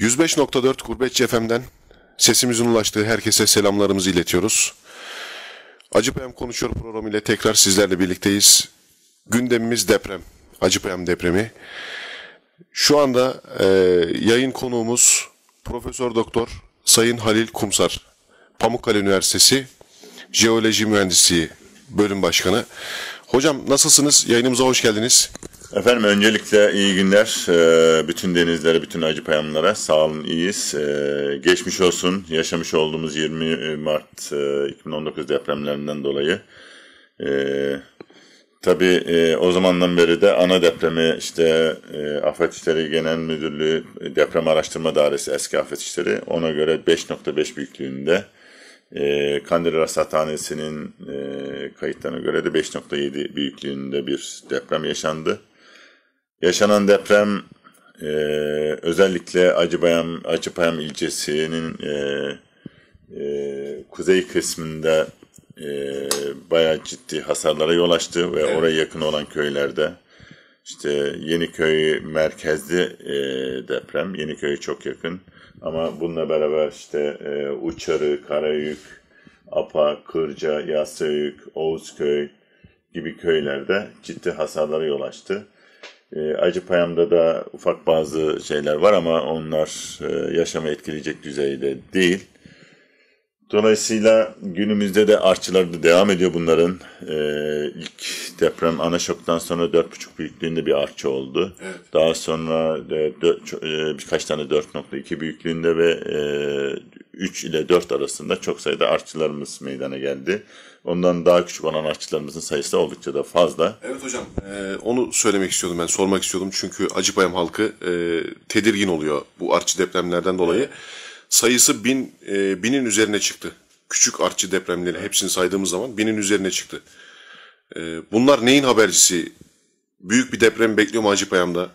105.4 Gurbetçi FM'den sesimizin ulaştığı herkese selamlarımızı iletiyoruz. Acıpayam Konuşuyor programı ile tekrar sizlerle birlikteyiz. Gündemimiz deprem, Acıpayam depremi. Şu anda e, yayın konuğumuz Profesör Doktor Sayın Halil Kumsar, Pamukkale Üniversitesi Jeoloji Mühendisliği Bölüm Başkanı. Hocam nasılsınız? Yayınımıza hoş geldiniz. Efendim öncelikle iyi günler. Ee, bütün denizlere, bütün acı payanlara sağ olun, iyiyiz. Ee, geçmiş olsun. Yaşamış olduğumuz 20 Mart 2019 e, depremlerinden dolayı. Ee, tabii e, o zamandan beri de ana depremi işte e, Afet İşleri Genel Müdürlüğü Deprem Araştırma Dairesi eski Afet İşleri ona göre 5.5 büyüklüğünde e, Kandil Rasathanesi'nin kayıtlarına göre de 5.7 büyüklüğünde bir deprem yaşandı. Yaşanan deprem e, özellikle Acıbayam, Acıpayam ilçesinin e, e, kuzey kısmında e, bayağı ciddi hasarlara yol açtı ve evet. oraya yakın olan köylerde işte Yeniköy merkezli e, deprem. Yeniköy çok yakın. Ama bununla beraber işte e, Uçarı, Karayük, Apa, Kırca, Yasöyük, Oğuzköy gibi köylerde ciddi hasarlara yol açtı. E, Acıpayam'da da ufak bazı şeyler var ama onlar e, yaşamı etkileyecek düzeyde değil. Dolayısıyla günümüzde de artçılar da devam ediyor bunların. E, ilk deprem ana şoktan sonra 4,5 büyüklüğünde bir artçı oldu. Evet. Daha sonra de, 4, e, birkaç tane 4,2 büyüklüğünde ve e, 3 ile 4 arasında çok sayıda artçılarımız meydana geldi. Ondan daha küçük olan anarşistlerimizin sayısı oldukça da fazla. Evet hocam e, onu söylemek istiyordum ben sormak istiyordum. Çünkü Acıbayam halkı e, tedirgin oluyor bu artçı depremlerden dolayı. Evet. Sayısı bin, e, binin üzerine çıktı. Küçük artçı depremleri hepsini saydığımız zaman binin üzerine çıktı. E, bunlar neyin habercisi? Büyük bir deprem bekliyor mu Acıpayam'da?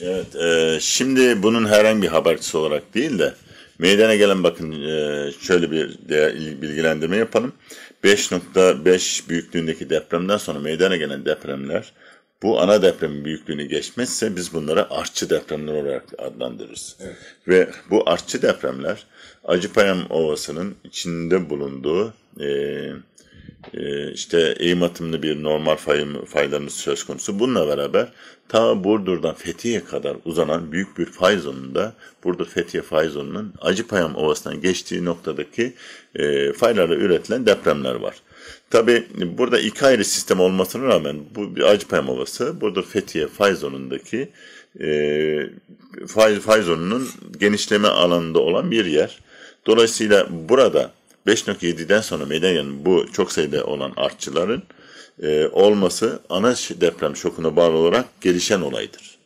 Evet, e, şimdi bunun herhangi bir habercisi olarak değil de meydana gelen bakın e, şöyle bir bilgilendirme yapalım. 5.5 büyüklüğündeki depremden sonra meydana gelen depremler bu ana depremin büyüklüğünü geçmezse biz bunlara artçı depremler olarak adlandırırız. Evet. Ve bu artçı depremler Acıpayam Ovası'nın içinde bulunduğu e, ee, işte eğim atımlı bir normal fay, faylarımız söz konusu. Bununla beraber ta Burdur'dan Fethiye kadar uzanan büyük bir fay zonunda Burdur Fethiye fay zonunun Acıpayam Ovası'ndan geçtiği noktadaki e, faylarla üretilen depremler var. Tabi burada iki ayrı sistem olmasına rağmen bu bir Acıpayam Ovası Burdur Fethiye fay zonundaki e, fay, fay zonunun genişleme alanında olan bir yer. Dolayısıyla burada 5.7'den sonra Medellin'in bu çok sayıda olan artçıların e, olması ana deprem şokuna bağlı olarak gelişen olaydır.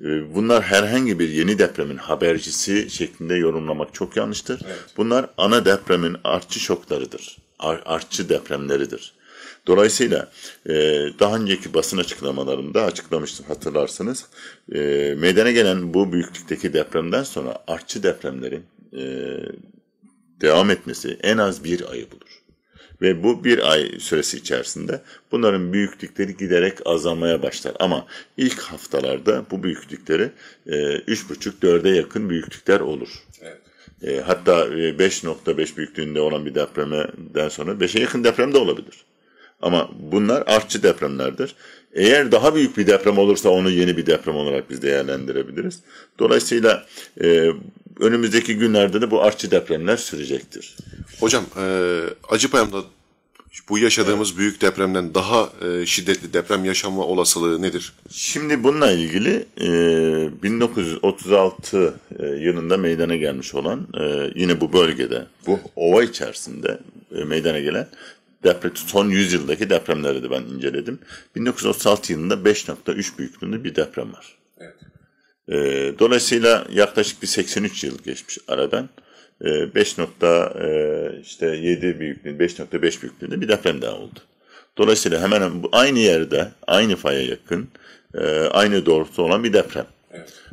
E, bunlar herhangi bir yeni depremin habercisi şeklinde yorumlamak çok yanlıştır. Evet. Bunlar ana depremin artçı şoklarıdır. Ar, artçı depremleridir. Dolayısıyla e, daha önceki basın açıklamalarımda açıklamıştım hatırlarsınız. E, meydana gelen bu büyüklükteki depremden sonra artçı depremlerin e, devam etmesi en az bir ayı bulur. Ve bu bir ay süresi içerisinde bunların büyüklükleri giderek azalmaya başlar. Ama ilk haftalarda bu büyüklükleri e, üç buçuk dörde yakın büyüklükler olur. Evet. E, hatta 5.5 e, büyüklüğünde olan bir depremden sonra 5'e yakın deprem de olabilir. Ama bunlar artçı depremlerdir. Eğer daha büyük bir deprem olursa onu yeni bir deprem olarak biz değerlendirebiliriz. Dolayısıyla e, önümüzdeki günlerde de bu artçı depremler sürecektir. Hocam e, Acıpayam'da bu yaşadığımız evet. büyük depremden daha e, şiddetli deprem yaşanma olasılığı nedir? Şimdi bununla ilgili e, 1936 e, yılında meydana gelmiş olan e, yine bu bölgede, bu ova içerisinde e, meydana gelen deprem, son 100 yıldaki depremleri de ben inceledim. 1936 yılında 5.3 büyüklüğünde bir deprem var. Evet. E, dolayısıyla yaklaşık bir 83 yıl geçmiş aradan. E, ee, 5 e, işte 7 büyüklüğünde 5.5 büyüklüğünde bir deprem daha oldu. Dolayısıyla hemen aynı yerde aynı faya yakın e, aynı doğrultuda olan bir deprem.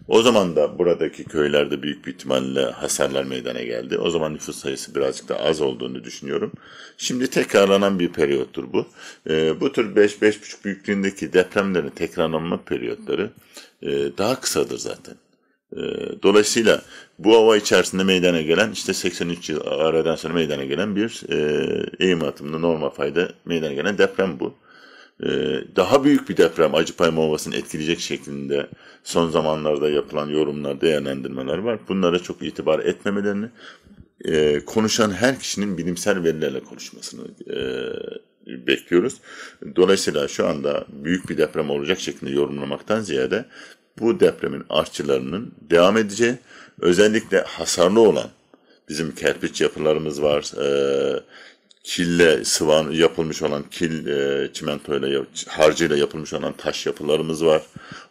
O zaman da buradaki köylerde büyük bir ihtimalle hasarlar meydana geldi. O zaman nüfus sayısı birazcık da az olduğunu düşünüyorum. Şimdi tekrarlanan bir periyottur bu. E, bu tür 5-5,5 büyüklüğündeki depremlerin tekrarlanma periyotları e, daha kısadır zaten. Ee, dolayısıyla bu hava içerisinde meydana gelen işte 83 yıl aradan sonra meydana gelen bir e, eğim atımında normal fayda meydana gelen deprem bu. Ee, daha büyük bir deprem Acıpayam Ovası'nı etkileyecek şeklinde son zamanlarda yapılan yorumlar, değerlendirmeler var. Bunlara çok itibar etmemelerini, e, konuşan her kişinin bilimsel verilerle konuşmasını e, bekliyoruz. Dolayısıyla şu anda büyük bir deprem olacak şeklinde yorumlamaktan ziyade bu depremin artçılarının devam edeceği, özellikle hasarlı olan bizim kerpiç yapılarımız var, e, kille sıvan yapılmış olan kil e, çimentoyla harcıyla yapılmış olan taş yapılarımız var.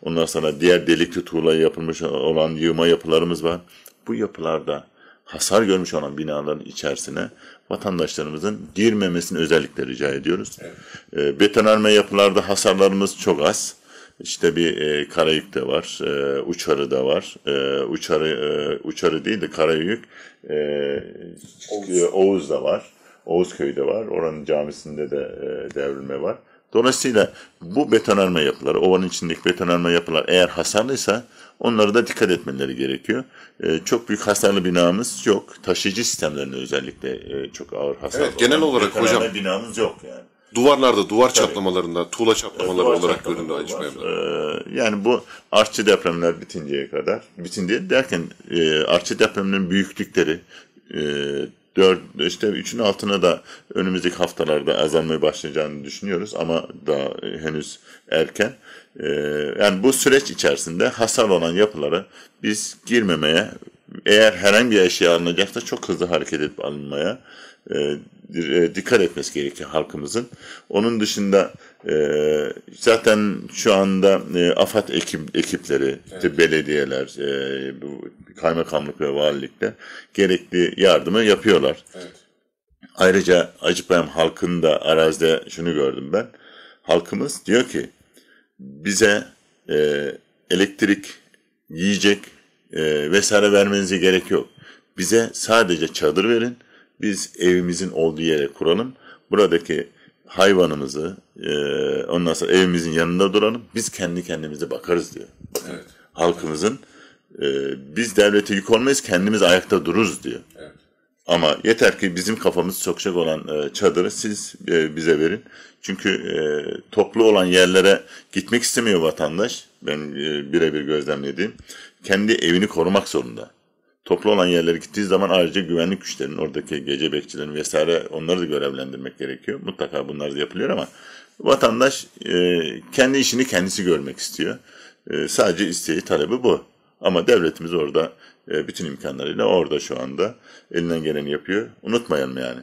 Ondan sonra diğer delikli tuğla yapılmış olan yığma yapılarımız var. Bu yapılarda hasar görmüş olan binaların içerisine vatandaşlarımızın girmemesini özellikle rica ediyoruz. Evet. E, betonarme yapılarda hasarlarımız çok az. İşte bir e, Karayük de var, e, Uçarı da var. E, uçarı e, Uçarı değil de Karayük, e, Oğuz. Oğuz da var. Oğuzköy'de var. Oranın camisinde de e, devrilme var. Dolayısıyla bu betonarme yapılar, ovanın içindeki betonarme yapılar eğer hasarlıysa onlara da dikkat etmeleri gerekiyor. E, çok büyük hasarlı binamız yok. Taşıyıcı sistemlerinde özellikle e, çok ağır hasarlı. Evet, genel olarak hocam. binamız yok yani. Duvarlarda, duvar Tabii. çatlamalarında, tuğla çatlamaları duvar olarak göründü Ayçi ee, Yani bu artçı depremler bitinceye kadar, bitince derken e, artçı depremlerin büyüklükleri, e, 4 işte 3'ün altına da önümüzdeki haftalarda azalmaya başlayacağını düşünüyoruz ama daha henüz erken. Ee, yani bu süreç içerisinde hasar olan yapılara biz girmemeye eğer herhangi bir eşya alınacaksa çok hızlı hareket edip alınmaya e, e, dikkat etmesi gerekiyor halkımızın. Onun dışında e, zaten şu anda e, AFAD ekip, ekipleri, evet. belediyeler, kaymakamlık ve valilikte gerekli yardımı yapıyorlar. Evet. Ayrıca Acıpayam halkının da arazide şunu gördüm ben. Halkımız diyor ki bize e, elektrik, yiyecek e, vesaire vermenize gerek yok. Bize sadece çadır verin. Biz evimizin olduğu yere kuralım. Buradaki hayvanımızı e, ondan sonra evimizin yanında duralım. Biz kendi kendimize bakarız diyor. Evet. Halkımızın e, biz devlete yük olmayız kendimiz ayakta dururuz diyor. Evet. Ama yeter ki bizim kafamız sokacak olan e, çadırı siz e, bize verin. Çünkü e, toplu olan yerlere gitmek istemiyor vatandaş. Ben e, birebir gözlemlediğim. Kendi evini korumak zorunda. Toplu olan yerlere gittiği zaman ayrıca güvenlik güçlerinin, oradaki gece bekçilerin vesaire onları da görevlendirmek gerekiyor. Mutlaka bunlar da yapılıyor ama vatandaş e, kendi işini kendisi görmek istiyor. E, sadece isteği, talebi bu. Ama devletimiz orada e, bütün imkanlarıyla orada şu anda elinden geleni yapıyor. Unutmayalım yani.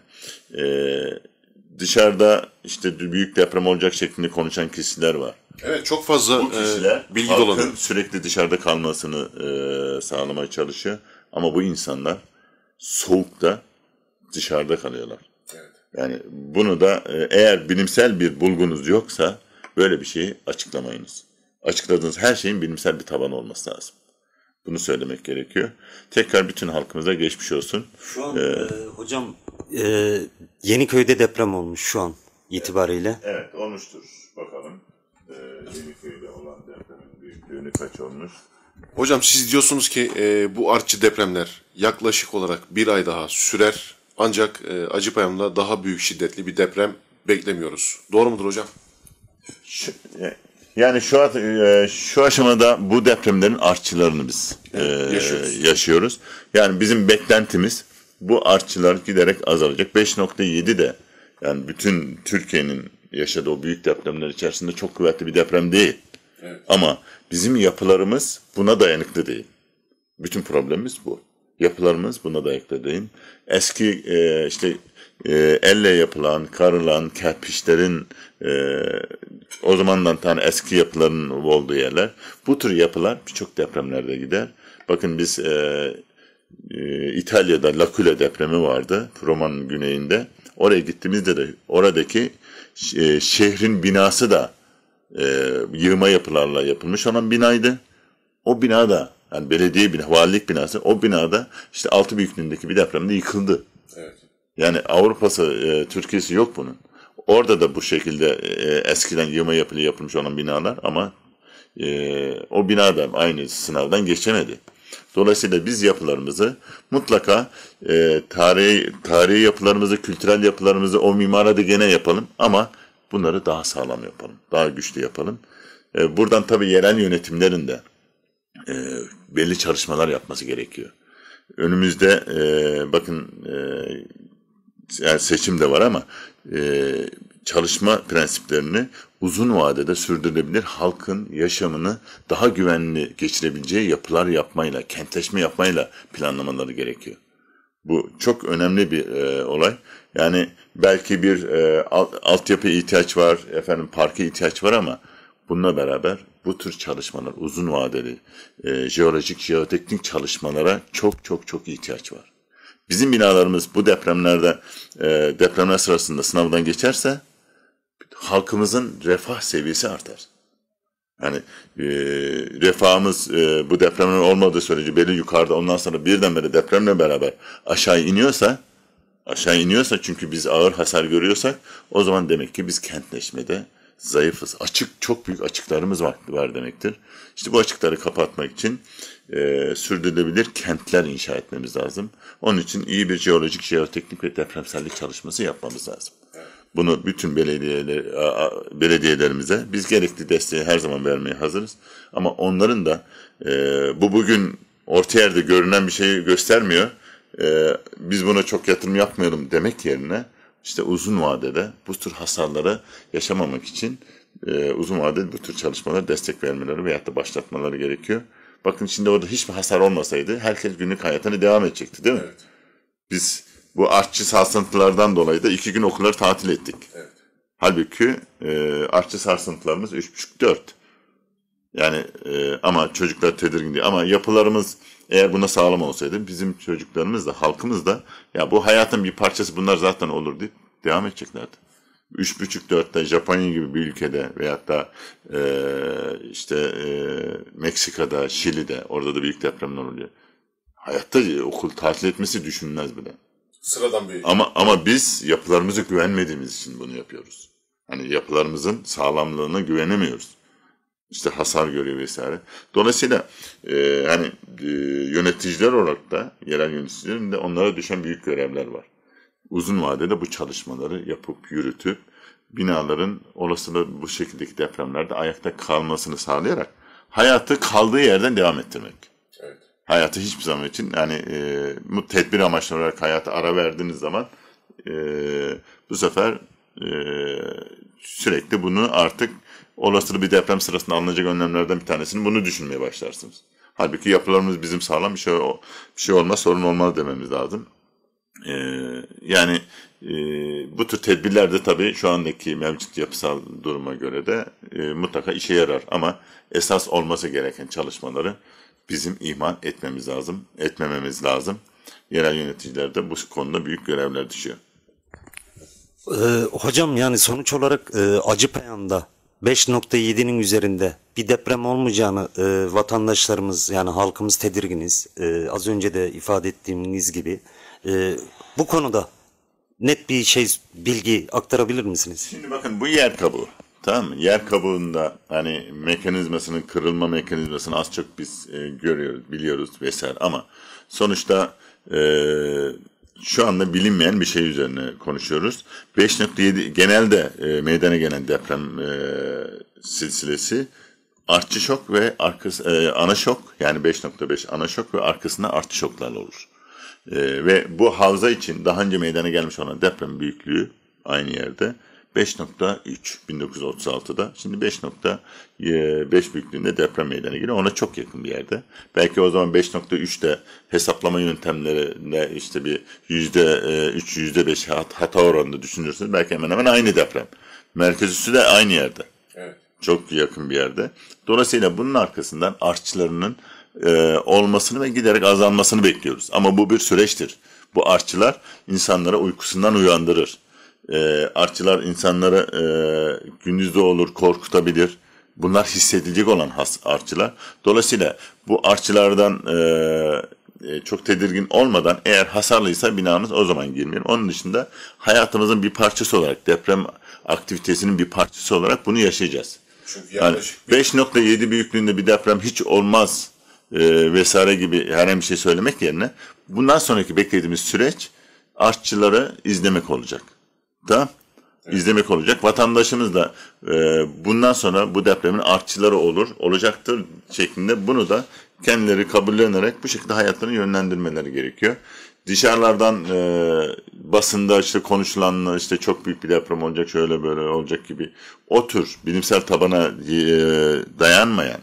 E, dışarıda işte büyük deprem olacak şeklinde konuşan kişiler var. Evet çok fazla e, kişiler e, bilgi doladı. sürekli dışarıda kalmasını e, sağlamaya çalışıyor. Ama bu insanlar soğukta dışarıda kalıyorlar. Yani bunu da e, eğer bilimsel bir bulgunuz yoksa böyle bir şeyi açıklamayınız. Açıkladığınız her şeyin bilimsel bir tabanı olması lazım. Bunu söylemek gerekiyor. Tekrar bütün halkımıza geçmiş olsun. Şu an ee, e, hocam e, Yeniköy'de deprem olmuş şu an itibariyle. Evet, evet olmuştur. Bakalım e, Yeniköy'de olan depremin büyüklüğünü kaç olmuş. Hocam siz diyorsunuz ki e, bu artçı depremler yaklaşık olarak bir ay daha sürer. Ancak e, Acıpayam'da daha büyük şiddetli bir deprem beklemiyoruz. Doğru mudur hocam? Ş e, yani şu e, şu aşamada bu depremlerin artçılarını biz evet, e, yaşıyoruz. yaşıyoruz. Yani bizim beklentimiz bu artçılar giderek azalacak. 5.7 de yani bütün Türkiye'nin yaşadığı o büyük depremler içerisinde çok kuvvetli bir deprem değil. Evet. Ama bizim yapılarımız buna dayanıklı değil. Bütün problemimiz bu. Yapılarımız buna dayanıklı değil. Eski e, işte e, elle yapılan, karılan, kerpiçlerin e, o zamandan tane eski yapıların olduğu yerler. Bu tür yapılar birçok depremlerde gider. Bakın biz e, e, İtalya'da L'Aquila depremi vardı Roma'nın güneyinde. Oraya gittiğimizde de oradaki e, şehrin binası da e, yığma yapılarla yapılmış olan binaydı. O binada yani belediye bina, valilik binası o binada işte altı büyüklüğündeki bir depremde yıkıldı. Evet. Yani Avrupa'sı, e, Türkiye'si yok bunun. Orada da bu şekilde e, eskiden yığma yapılı yapılmış olan binalar ama e, o binada aynı sınavdan geçemedi. Dolayısıyla biz yapılarımızı mutlaka e, tarihi, tarihi yapılarımızı, kültürel yapılarımızı o mimara da gene yapalım ama bunları daha sağlam yapalım, daha güçlü yapalım. E, buradan tabii yerel yönetimlerin de e, belli çalışmalar yapması gerekiyor. Önümüzde e, bakın e, yani seçim de var ama e, çalışma prensiplerini uzun vadede sürdürülebilir halkın yaşamını daha güvenli geçirebileceği yapılar yapmayla, kentleşme yapmayla planlamaları gerekiyor. Bu çok önemli bir e, olay. Yani belki bir e, alt, altyapı ihtiyaç var, efendim parka ihtiyaç var ama bununla beraber bu tür çalışmalar uzun vadeli e, jeolojik, jeoteknik çalışmalara çok çok çok ihtiyaç var. Bizim binalarımız bu depremlerde e, depremler sırasında sınavdan geçerse halkımızın refah seviyesi artar. Yani e, refahımız e, bu depremler olmadığı sürece belli yukarıda ondan sonra birdenbire depremle beraber aşağı iniyorsa aşağı iniyorsa çünkü biz ağır hasar görüyorsak o zaman demek ki biz kentleşmede zayıfız. Açık, çok büyük açıklarımız var, var demektir. İşte bu açıkları kapatmak için e, sürdürülebilir kentler inşa etmemiz lazım. Onun için iyi bir jeolojik, jeoteknik ve depremsellik çalışması yapmamız lazım. Bunu bütün belediyeler, belediyelerimize biz gerekli desteği her zaman vermeye hazırız. Ama onların da e, bu bugün orta yerde görünen bir şeyi göstermiyor. E, biz buna çok yatırım yapmayalım demek yerine işte uzun vadede bu tür hasarları yaşamamak için e, uzun vadeli bu tür çalışmalara destek vermeleri veyahut da başlatmaları gerekiyor. Bakın şimdi orada hiçbir hasar olmasaydı herkes günlük hayatına devam edecekti değil mi? Evet. Biz bu artçı sarsıntılardan dolayı da iki gün okulları tatil ettik. Evet. Halbuki e, artçı sarsıntılarımız 3,5-4. Yani e, ama çocuklar tedirgin diyor. Ama yapılarımız eğer buna sağlam olsaydı bizim çocuklarımız da halkımız da ya bu hayatın bir parçası bunlar zaten olur diye devam edeceklerdi. 3,5-4'te Japonya gibi bir ülkede veyahut da e, işte e, Meksika'da, Şili'de orada da büyük depremler oluyor. Hayatta okul tatil etmesi düşünülmez bile. Sıradan bir... Ama, ama biz yapılarımıza güvenmediğimiz için bunu yapıyoruz. Hani yapılarımızın sağlamlığına güvenemiyoruz işte hasar görüyor vesaire. Dolayısıyla e, hani e, yöneticiler olarak da yerel yöneticilerin de onlara düşen büyük görevler var. Uzun vadede bu çalışmaları yapıp yürütüp binaların olasılığı bu şekildeki depremlerde ayakta kalmasını sağlayarak hayatı kaldığı yerden devam ettirmek. Evet. Hayatı hiçbir zaman için yani e, bu tedbir amaçlı olarak hayata ara verdiğiniz zaman e, bu sefer e, sürekli bunu artık olası bir deprem sırasında alınacak önlemlerden bir tanesini bunu düşünmeye başlarsınız. Halbuki yapılarımız bizim sağlam bir şey, bir şey olmaz sorun olmaz dememiz lazım. Ee, yani e, bu tür tedbirler de tabii şu andaki mevcut yapısal duruma göre de e, mutlaka işe yarar. Ama esas olması gereken çalışmaları bizim ihmal etmemiz lazım, etmememiz lazım. Yerel yöneticilerde bu konuda büyük görevler düşüyor. Ee, hocam yani sonuç olarak e, Acıpaya'nda 5.7'nin üzerinde bir deprem olmayacağını e, vatandaşlarımız yani halkımız tedirginiz. E, az önce de ifade ettiğiniz gibi e, bu konuda net bir şey bilgi aktarabilir misiniz? Şimdi bakın bu yer kabuğu. Tamam mı? Yer kabuğunda hani mekanizmasının kırılma mekanizmasını az çok biz e, görüyoruz, biliyoruz vesaire ama sonuçta e, şu anda bilinmeyen bir şey üzerine konuşuyoruz. 5.7 genelde e, meydana gelen deprem e, silsilesi artçı şok ve arkası, e, ana şok yani 5.5 ana şok ve arkasında artçı şoklar olur. E, ve bu havza için daha önce meydana gelmiş olan deprem büyüklüğü aynı yerde 5.3 1936'da. Şimdi 5.5 büyüklüğünde deprem meydana geliyor. Ona çok yakın bir yerde. Belki o zaman 5.3'te de hesaplama yöntemlerine işte bir %3, %5 e, hata oranında düşünürseniz Belki hemen hemen aynı deprem. Merkez üssü de aynı yerde. Evet. Çok yakın bir yerde. Dolayısıyla bunun arkasından artçılarının e, olmasını ve giderek azalmasını bekliyoruz. Ama bu bir süreçtir. Bu artçılar insanlara uykusundan uyandırır e, artçılar insanları e, gündüzde olur korkutabilir. Bunlar hissedilecek olan has artçılar. Dolayısıyla bu artçılardan e, e, çok tedirgin olmadan eğer hasarlıysa binamız o zaman girmeyelim. Onun dışında hayatımızın bir parçası olarak deprem aktivitesinin bir parçası olarak bunu yaşayacağız. Çünkü yani 5.7 büyüklüğünde bir deprem hiç olmaz e, vesaire gibi herhangi bir şey söylemek yerine bundan sonraki beklediğimiz süreç artçıları izlemek olacak da evet. izlemek olacak. Vatandaşımız da e, bundan sonra bu depremin artçıları olur, olacaktır şeklinde bunu da kendileri kabullenerek bu şekilde hayatlarını yönlendirmeleri gerekiyor. Dışarılardan e, basında işte konuşulanlar işte çok büyük bir deprem olacak, şöyle böyle olacak gibi o tür bilimsel tabana e, dayanmayan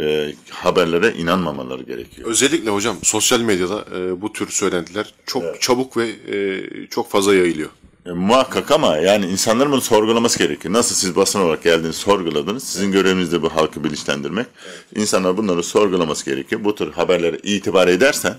e, haberlere inanmamaları gerekiyor. Özellikle hocam sosyal medyada e, bu tür söylentiler çok evet. çabuk ve e, çok fazla yayılıyor. E, muhakkak ama yani insanların bunu sorgulaması gerekiyor. Nasıl siz basın olarak geldiniz sorguladınız. Sizin göreviniz de bu halkı bilinçlendirmek. İnsanlar bunları sorgulaması gerekiyor. Bu tür haberlere itibar edersen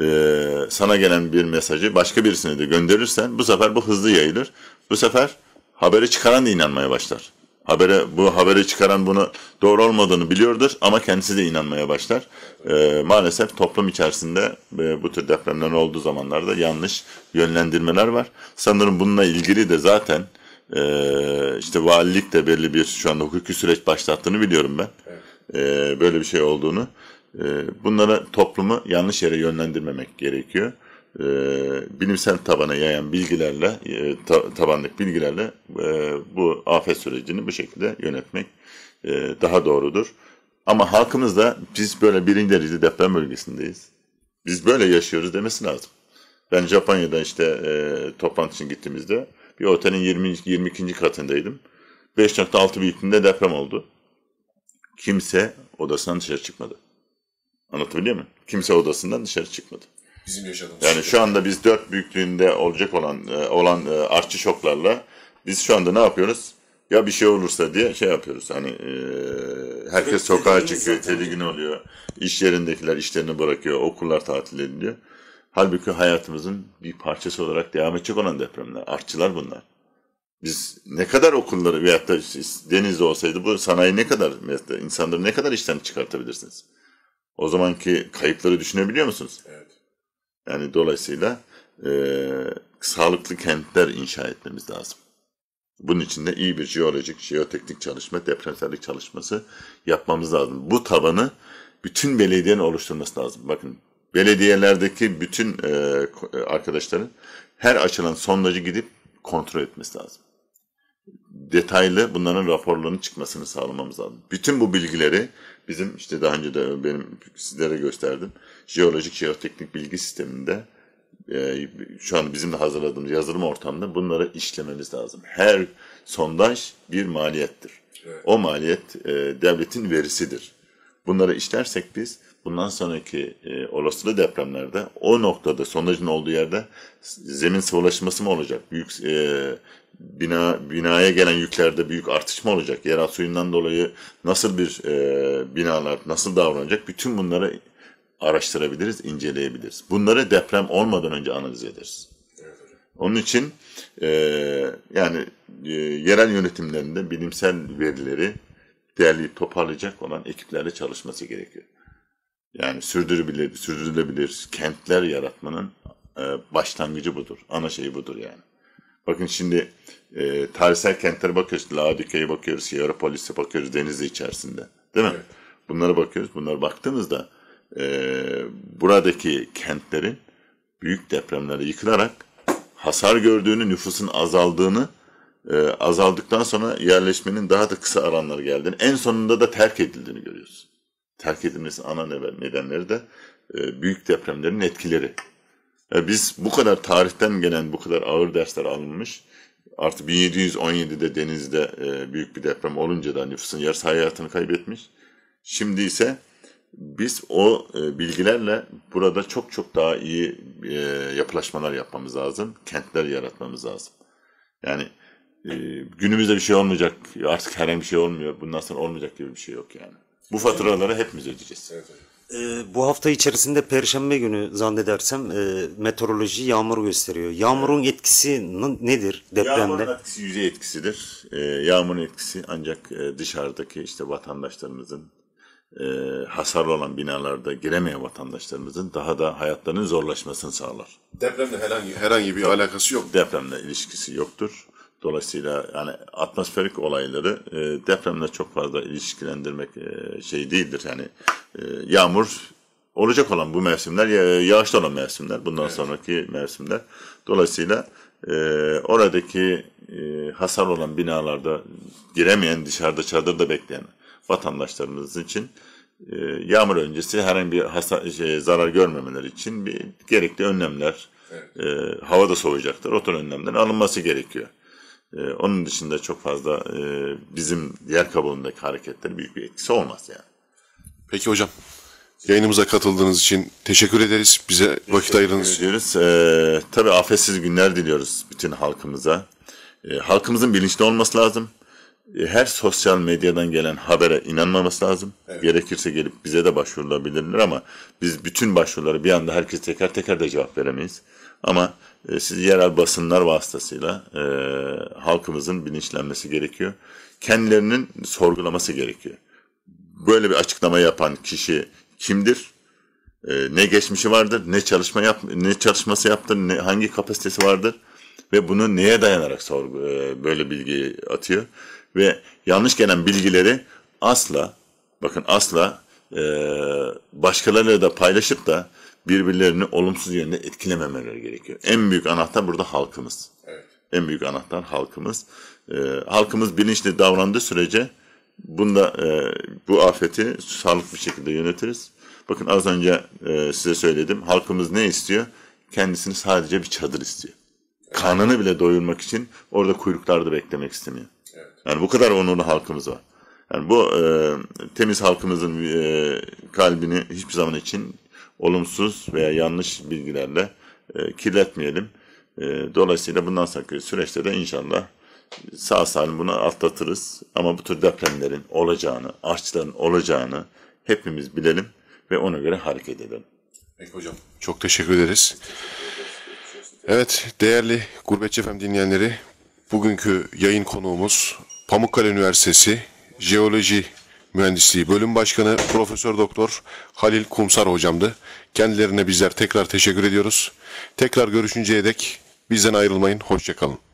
e, sana gelen bir mesajı başka birisine de gönderirsen bu sefer bu hızlı yayılır. Bu sefer habere çıkaran da inanmaya başlar habere bu habere çıkaran bunu doğru olmadığını biliyordur ama kendisi de inanmaya başlar. E, maalesef toplum içerisinde e, bu tür depremler olduğu zamanlarda yanlış yönlendirmeler var. Sanırım bununla ilgili de zaten e, işte valilik de belli bir şu anda hukuki süreç başlattığını biliyorum ben. E, böyle bir şey olduğunu. E, bunlara toplumu yanlış yere yönlendirmemek gerekiyor. Ee, bilimsel tabana yayan bilgilerle, e, tabanlık bilgilerle e, bu afet sürecini bu şekilde yönetmek e, daha doğrudur. Ama halkımız da biz böyle birinci deprem bölgesindeyiz. Biz böyle yaşıyoruz demesi lazım. Ben Japonya'da işte e, toplantı için gittiğimizde bir otelin 20, 22. katındaydım. 5.6 büyüklüğünde deprem oldu. Kimse odasından dışarı çıkmadı. Anlatabiliyor muyum? Kimse odasından dışarı çıkmadı. Bizim yaşadığımız. Yani şu anda biz dört büyüklüğünde olacak olan e, olan e, artçı şoklarla biz şu anda ne yapıyoruz? Ya bir şey olursa diye şey yapıyoruz. Hani e, herkes evet, sokağa çıkıyor, tedirgin oluyor. İş yerindekiler işlerini bırakıyor, okullar tatil ediliyor. Halbuki hayatımızın bir parçası olarak devam edecek olan depremler. Artçılar bunlar. Biz ne kadar okulları veyahut da deniz olsaydı bu sanayi ne kadar, insanları ne kadar işten çıkartabilirsiniz? O zamanki kayıpları düşünebiliyor musunuz? Evet. Yani dolayısıyla e, sağlıklı kentler inşa etmemiz lazım. Bunun için de iyi bir jeolojik, jeoteknik çalışma, depremsellik çalışması yapmamız lazım. Bu tabanı bütün belediyenin oluşturması lazım. Bakın belediyelerdeki bütün e, e, arkadaşların her açılan sondajı gidip kontrol etmesi lazım. Detaylı bunların raporlarının çıkmasını sağlamamız lazım. Bütün bu bilgileri bizim işte daha önce de benim sizlere gösterdim. Jeolojik jeoteknik bilgi sisteminde e, şu an bizim de hazırladığımız yazılım ortamında bunları işlememiz lazım. Her sondaj bir maliyettir. Evet. O maliyet e, devletin verisidir. Bunları işlersek biz bundan sonraki e, olasılığı depremlerde o noktada sondajın olduğu yerde zemin sıvılaşması mı olacak? Yük, e, bina binaya gelen yüklerde büyük artış mı olacak? Yeraltı suyundan dolayı nasıl bir e, binalar nasıl davranacak? Bütün bunları araştırabiliriz, inceleyebiliriz. Bunları deprem olmadan önce analiz ederiz. Onun için e, yani e, yerel yönetimlerinde bilimsel verileri değerli toparlayacak olan ekiplerle çalışması gerekiyor. Yani sürdürülebilir, sürdürülebilir kentler yaratmanın e, başlangıcı budur. Ana şeyi budur yani. Bakın şimdi e, tarihsel kentlere bakıyoruz. Laodike'ye bakıyoruz, Hierapolis'e bakıyoruz Denizli içerisinde. Değil mi? Evet. Bunlara bakıyoruz. Bunlara baktığınızda e, buradaki kentlerin büyük depremlerde yıkılarak hasar gördüğünü, nüfusun azaldığını, e, azaldıktan sonra yerleşmenin daha da kısa alanlara geldiğini, en sonunda da terk edildiğini görüyoruz terk edilmesi ana nedenleri de e, büyük depremlerin etkileri. E, biz bu kadar tarihten gelen bu kadar ağır dersler alınmış. Artı 1717'de denizde e, büyük bir deprem olunca da nüfusun yarısı hayatını kaybetmiş. Şimdi ise biz o bilgilerle burada çok çok daha iyi e, yapılaşmalar yapmamız lazım. Kentler yaratmamız lazım. Yani günümüzde bir şey olmayacak, artık herhangi bir şey olmuyor, bundan sonra olmayacak gibi bir şey yok yani. Bu faturaları hepimiz ödeyeceğiz. Ee, bu hafta içerisinde Perşembe günü zannedersem e, meteoroloji yağmur gösteriyor. Yağmurun etkisi nedir depremde? Yağmurun etkisi yüzey etkisidir. Ee, yağmurun etkisi ancak e, dışarıdaki işte vatandaşlarımızın e, hasarlı olan binalarda giremeyen vatandaşlarımızın daha da hayatlarının zorlaşmasını sağlar. Depremle herhangi herhangi bir alakası yok. Depremle ilişkisi yoktur. Dolayısıyla yani atmosferik olayları e, depremle çok fazla ilişkilendirmek e, şey değildir. Yani e, yağmur olacak olan bu mevsimler ya, yağışlı olan mevsimler, bundan evet. sonraki mevsimler. Dolayısıyla e, oradaki e, hasar olan binalarda giremeyen, dışarıda çadırda bekleyen vatandaşlarımız için e, yağmur öncesi herhangi bir hasar, şey, zarar görmemeleri için bir gerekli önlemler, evet. e, hava da soğuyacaktır, o tür önlemlerin alınması gerekiyor. Ee, onun dışında çok fazla e, bizim diğer kabuğundaki hareketleri büyük bir etkisi olmaz yani. Peki hocam. Yayınımıza katıldığınız için teşekkür ederiz. Bize teşekkür vakit ayırdığınız için. Ediyoruz. Ee, tabii afetsiz günler diliyoruz bütün halkımıza. Ee, halkımızın bilinçli olması lazım. Ee, her sosyal medyadan gelen habere inanmaması lazım. Evet. Gerekirse gelip bize de başvurulabilirler ama biz bütün başvuruları bir anda herkes teker teker de cevap veremeyiz. Ama e, siz yerel basınlar vasıtasıyla e, halkımızın bilinçlenmesi gerekiyor. Kendilerinin sorgulaması gerekiyor. Böyle bir açıklama yapan kişi kimdir? E, ne geçmişi vardır, ne çalışma yap, ne çalışması yaptı, ne, hangi kapasitesi vardır ve bunu neye dayanarak sorgu, e, böyle bilgi atıyor ve yanlış gelen bilgileri asla bakın asla e, başkalarıyla da paylaşıp da birbirlerini olumsuz yönde etkilememeleri gerekiyor. En büyük anahtar burada halkımız. Evet. En büyük anahtar halkımız. E, halkımız bilinçli davrandığı sürece bunda e, bu afeti sağlıklı bir şekilde yönetiriz. Bakın az önce e, size söyledim. Halkımız ne istiyor? Kendisini sadece bir çadır istiyor. Evet. Karnını bile doyurmak için orada kuyruklarda beklemek istemiyor. Evet. Yani bu kadar onurlu halkımız var. Yani bu e, temiz halkımızın e, kalbini hiçbir zaman için olumsuz veya yanlış bilgilerle e, kirletmeyelim. E, dolayısıyla bundan sonraki süreçte de inşallah sağ salim bunu atlatırız. Ama bu tür depremlerin olacağını, artçıların olacağını hepimiz bilelim ve ona göre hareket edelim. Peki hocam. Çok teşekkür ederiz. Evet değerli Gurbetçi Efem dinleyenleri bugünkü yayın konuğumuz Pamukkale Üniversitesi Jeoloji Mühendisliği Bölüm Başkanı Profesör Doktor Halil Kumsar hocamdı. Kendilerine bizler tekrar teşekkür ediyoruz. Tekrar görüşünceye dek bizden ayrılmayın. Hoşçakalın.